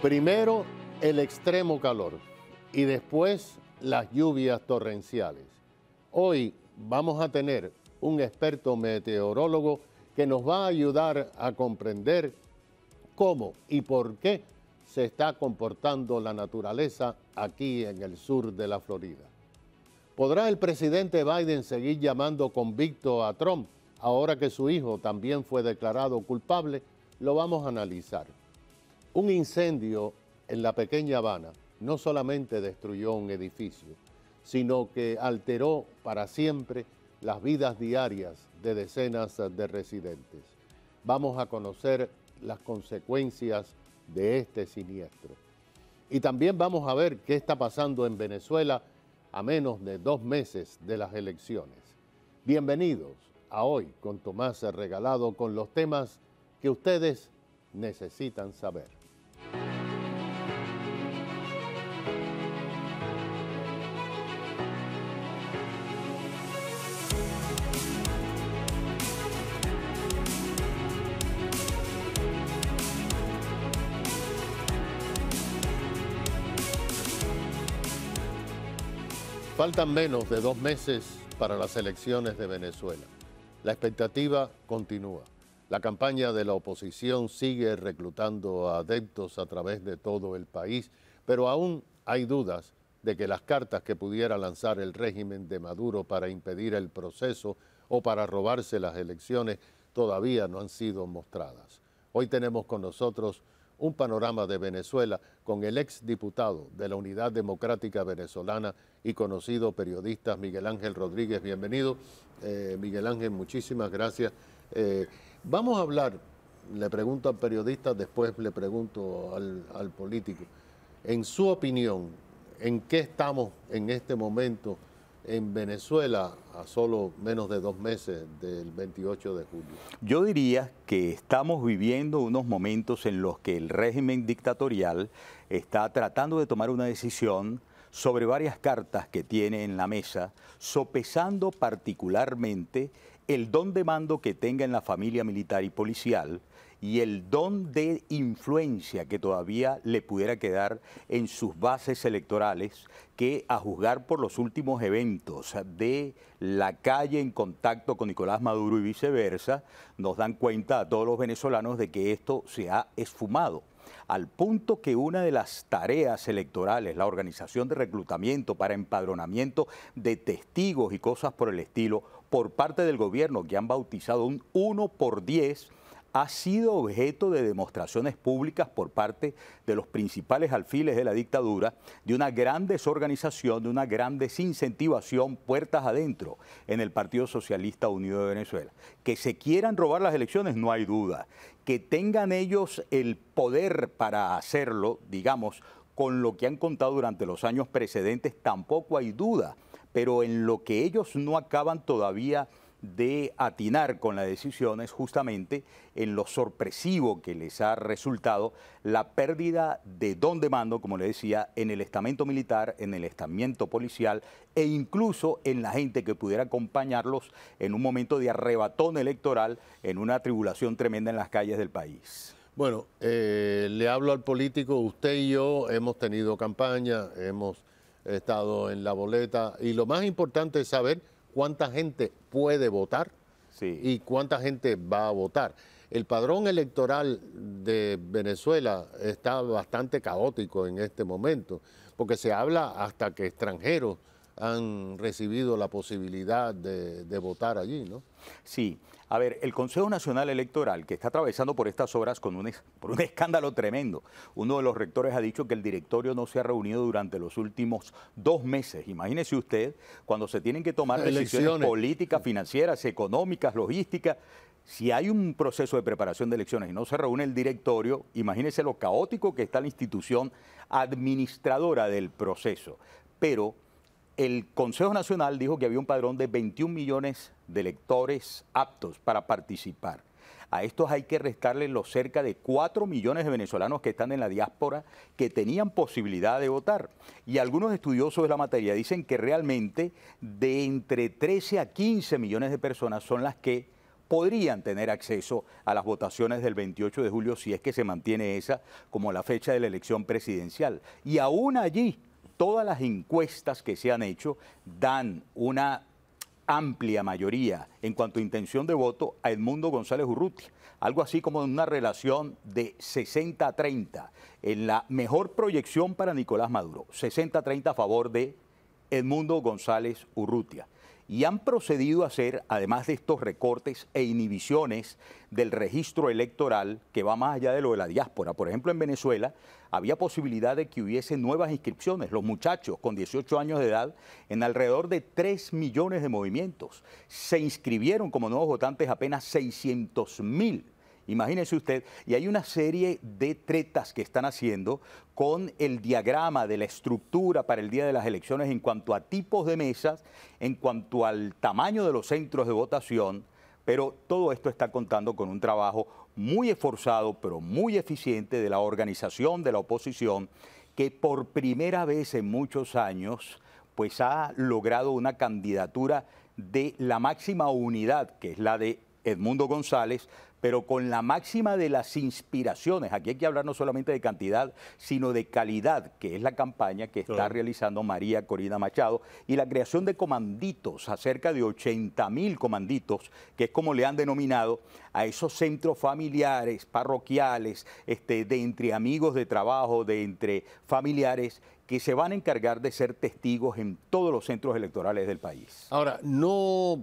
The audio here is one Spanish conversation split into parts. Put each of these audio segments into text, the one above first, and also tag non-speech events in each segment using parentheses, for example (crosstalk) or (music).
Primero el extremo calor y después las lluvias torrenciales. Hoy vamos a tener un experto meteorólogo que nos va a ayudar a comprender cómo y por qué se está comportando la naturaleza aquí en el sur de la Florida. ¿Podrá el presidente Biden seguir llamando convicto a Trump ahora que su hijo también fue declarado culpable? Lo vamos a analizar. Un incendio en la pequeña Habana no solamente destruyó un edificio, sino que alteró para siempre las vidas diarias de decenas de residentes. Vamos a conocer las consecuencias de este siniestro. Y también vamos a ver qué está pasando en Venezuela a menos de dos meses de las elecciones. Bienvenidos a hoy con Tomás Regalado con los temas que ustedes necesitan saber. Faltan menos de dos meses para las elecciones de Venezuela. La expectativa continúa. La campaña de la oposición sigue reclutando adeptos a través de todo el país, pero aún hay dudas de que las cartas que pudiera lanzar el régimen de Maduro para impedir el proceso o para robarse las elecciones todavía no han sido mostradas. Hoy tenemos con nosotros un panorama de Venezuela con el ex diputado de la Unidad Democrática Venezolana y conocido periodista Miguel Ángel Rodríguez. Bienvenido, eh, Miguel Ángel, muchísimas gracias. Eh, vamos a hablar, le pregunto al periodista, después le pregunto al, al político, en su opinión, ¿en qué estamos en este momento? en Venezuela a solo menos de dos meses del 28 de julio? Yo diría que estamos viviendo unos momentos en los que el régimen dictatorial está tratando de tomar una decisión sobre varias cartas que tiene en la mesa, sopesando particularmente el don de mando que tenga en la familia militar y policial y el don de influencia que todavía le pudiera quedar en sus bases electorales, que a juzgar por los últimos eventos de la calle en contacto con Nicolás Maduro y viceversa, nos dan cuenta a todos los venezolanos de que esto se ha esfumado al punto que una de las tareas electorales, la organización de reclutamiento para empadronamiento de testigos y cosas por el estilo, por parte del gobierno, que han bautizado un 1 por 10, ha sido objeto de demostraciones públicas por parte de los principales alfiles de la dictadura, de una gran desorganización, de una gran desincentivación puertas adentro en el Partido Socialista Unido de Venezuela. Que se quieran robar las elecciones, no hay duda. Que tengan ellos el poder para hacerlo, digamos, con lo que han contado durante los años precedentes, tampoco hay duda. Pero en lo que ellos no acaban todavía de atinar con las decisiones justamente en lo sorpresivo que les ha resultado la pérdida de don de mando, como le decía, en el estamento militar, en el estamento policial e incluso en la gente que pudiera acompañarlos en un momento de arrebatón electoral, en una tribulación tremenda en las calles del país. Bueno, eh, le hablo al político, usted y yo hemos tenido campaña, hemos estado en la boleta y lo más importante es saber cuánta gente puede votar y cuánta gente va a votar. El padrón electoral de Venezuela está bastante caótico en este momento, porque se habla hasta que extranjeros han recibido la posibilidad de, votar allí, ¿no? Sí. A ver, el Consejo Nacional Electoral, que está atravesando por estas obras con un, por un (laughs) escándalo tremendo, uno de los rectores ha dicho que el directorio no se ha reunido durante los últimos dos meses. Imagínese usted, cuando se tienen que tomar decisiones políticas, financieras, económicas, logísticas, si hay un proceso de preparación de elecciones y no se reúne el directorio, imagínese lo caótico que está la institución administradora del proceso. Pero el Consejo Nacional dijo que había un padrón de 21 millones de electores aptos para participar. A estos hay que restarles los cerca de 4 millones de venezolanos que están en la diáspora que tenían posibilidad de votar. Y algunos estudiosos de la materia dicen que realmente de entre 13 a 15 millones de personas son las que podrían tener acceso a las votaciones del 28 de julio si es que se mantiene esa como la fecha de la elección presidencial. Y aún allí todas las encuestas que se han hecho dan una amplia mayoría en cuanto a intención de voto a Edmundo González Urrutia, algo así como una relación de 60 30, en la mejor proyección para Nicolás Maduro, 60 30 a favor de Edmundo González Urrutia y han procedido a hacer, además de estos recortes e inhibiciones del registro electoral que va más allá de lo de la diáspora. Por ejemplo, en Venezuela había posibilidad de que hubiese nuevas inscripciones. Los muchachos con 18 años de edad, en alrededor de 3 millones de movimientos, se inscribieron como nuevos votantes apenas 600 mil Imagínese usted, y hay una serie de tretas que están haciendo con el diagrama de la estructura para el día de las elecciones en cuanto a tipos de mesas, en cuanto al tamaño de los centros de votación, pero todo esto está contando con un trabajo muy esforzado, pero muy eficiente de la organización de la oposición, que por primera vez en muchos años, pues ha logrado una candidatura de la máxima unidad, que es la de Edmundo González, pero con la máxima de las inspiraciones. Aquí hay que hablar no solamente de cantidad, sino de calidad, que es la campaña que está realizando María Corina Machado, y la creación de comanditos, acerca de 80 mil comanditos, que es como le han denominado a esos centros familiares, parroquiales, este, de entre amigos de trabajo, de entre familiares que se van a encargar de ser testigos en todos los centros electorales del país. Ahora, no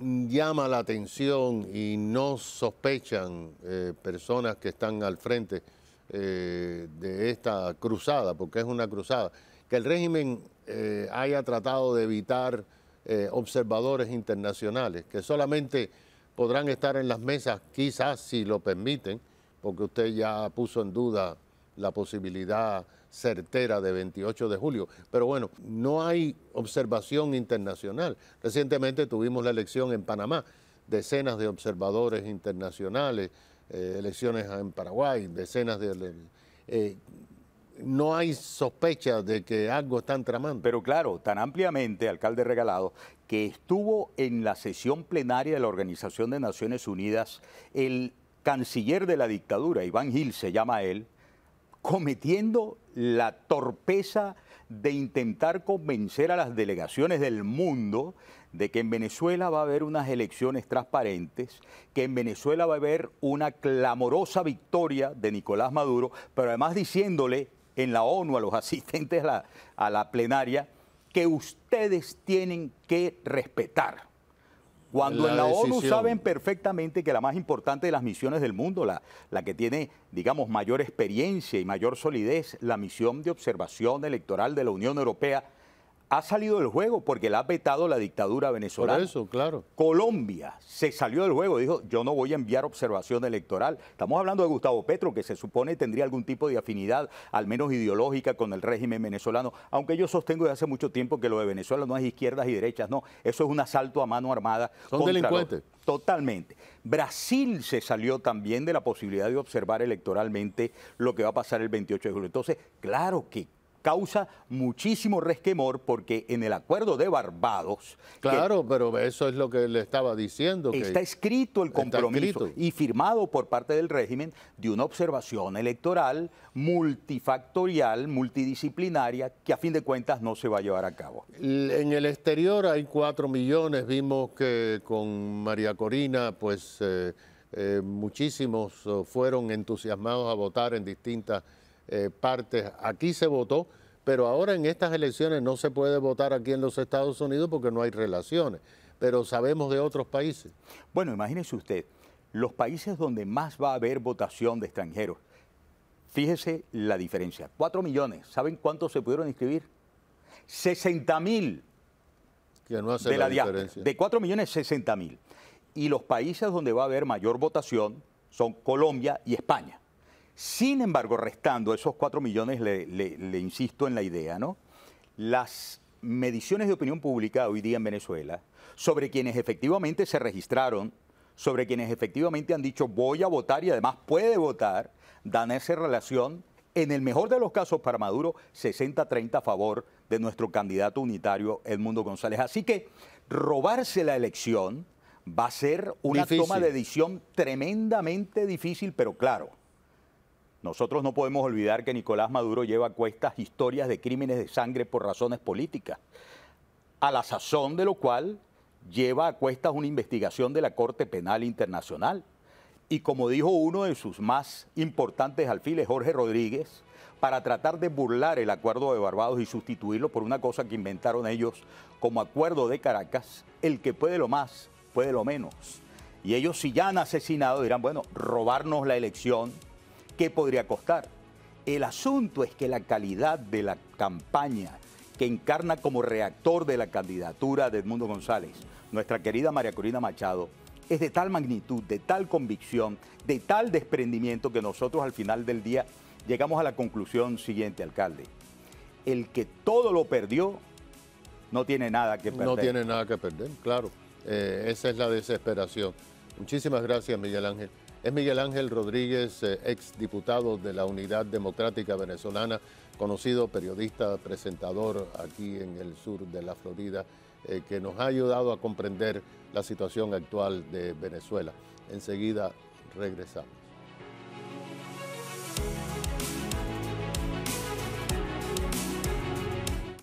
llama la atención y no sospechan eh, personas que están al frente eh, de esta cruzada, porque es una cruzada, que el régimen eh, haya tratado de evitar observadores internacionales, que solamente podrán estar en las mesas, quizás si lo permiten, porque usted ya puso en duda la posibilidad certera de 28 de julio. Pero bueno, no hay observación internacional. Recientemente tuvimos la elección en Panamá, decenas de observadores internacionales, eh, elecciones en Paraguay, decenas de... Eh, no hay sospecha de que algo están tramando. Pero claro, tan ampliamente, alcalde Regalado, que estuvo en la sesión plenaria de la Organización de Naciones Unidas el canciller de la dictadura, Iván Gil se llama él, cometiendo la torpeza de intentar convencer a las delegaciones del mundo de que en Venezuela va a haber unas elecciones transparentes, que en Venezuela va a haber una clamorosa victoria de Nicolás Maduro, pero además diciéndole en la ONU a los (laughs) asistentes a la, plenaria que ustedes tienen que respetar cuando en la ONU saben perfectamente que la más importante de las misiones del mundo, la, la que tiene, digamos, mayor experiencia y mayor solidez, la misión de observación electoral de la Unión Europea, ha salido del juego porque le ha vetado la dictadura venezolana. Por eso, claro. Colombia se salió del juego, dijo, yo no voy a enviar observación electoral. Estamos hablando de Gustavo Petro, que se supone tendría algún tipo de afinidad, al menos ideológica, con el régimen venezolano, aunque yo sostengo desde hace mucho tiempo que lo de Venezuela no es izquierdas y derechas, no, eso es un asalto a mano armada. Son delincuentes. Totalmente. Brasil se salió también de la posibilidad de observar electoralmente lo que va a pasar el 28 de julio. Entonces, claro que causa muchísimo resquemor porque en el acuerdo de Barbados... Claro, pero eso es lo que le estaba diciendo. Está escrito el compromiso y firmado por parte del régimen de una observación electoral multifactorial, multidisciplinaria, que a fin de cuentas no se va a llevar a cabo. En el exterior hay cuatro millones, vimos que con María Corina, pues... Eh, eh, muchísimos oh, fueron entusiasmados a votar en distintas eh, partes. Aquí se votó, pero ahora en estas elecciones no se puede votar aquí en los Estados Unidos porque no hay relaciones, pero sabemos de otros países. Bueno, imagínese usted, los países donde más va a haber votación de extranjeros, fíjese la diferencia, 4 millones, ¿saben cuántos se pudieron inscribir? 60 mil. de la, diferencia. De 4 millones, 60 mil. Y los países donde va a haber mayor votación son Colombia y España. Sin embargo, restando esos cuatro millones, le, insisto en la idea, ¿no? Las mediciones de opinión pública hoy día en Venezuela sobre quienes efectivamente se registraron, sobre quienes efectivamente han dicho voy a votar y además puede votar, dan esa relación, en el mejor de los casos para Maduro, 60-30 a favor de nuestro candidato unitario Edmundo González. Así que robarse la elección va a ser una toma de decisión tremendamente difícil, pero claro nosotros no podemos olvidar que Nicolás Maduro lleva a cuestas historias de crímenes de sangre por razones políticas, a la sazón de lo cual lleva a cuestas una investigación de la Corte Penal Internacional. Y como dijo uno de sus más importantes alfiles, Jorge Rodríguez, para tratar de burlar el acuerdo de Barbados y sustituirlo por una cosa que inventaron ellos como acuerdo de Caracas, el que puede lo más, puede lo menos. Y ellos si ya han asesinado dirán, bueno, robarnos la elección, ¿Qué podría costar? El asunto es que la calidad de la campaña que encarna como reactor de la candidatura de Edmundo González, nuestra querida María Corina Machado, es de tal magnitud, de tal convicción, de tal desprendimiento que nosotros al final del día llegamos a la conclusión siguiente, alcalde. El que todo lo perdió no tiene nada que perder. No tiene nada que perder, claro. Eh, esa es la desesperación. Muchísimas gracias, Miguel Ángel. Es Miguel Ángel Rodríguez, eh, ex diputado de la Unidad Democrática Venezolana, conocido periodista, presentador aquí en el sur de la Florida, eh, que nos ha ayudado a comprender la situación actual de Venezuela. Enseguida regresamos.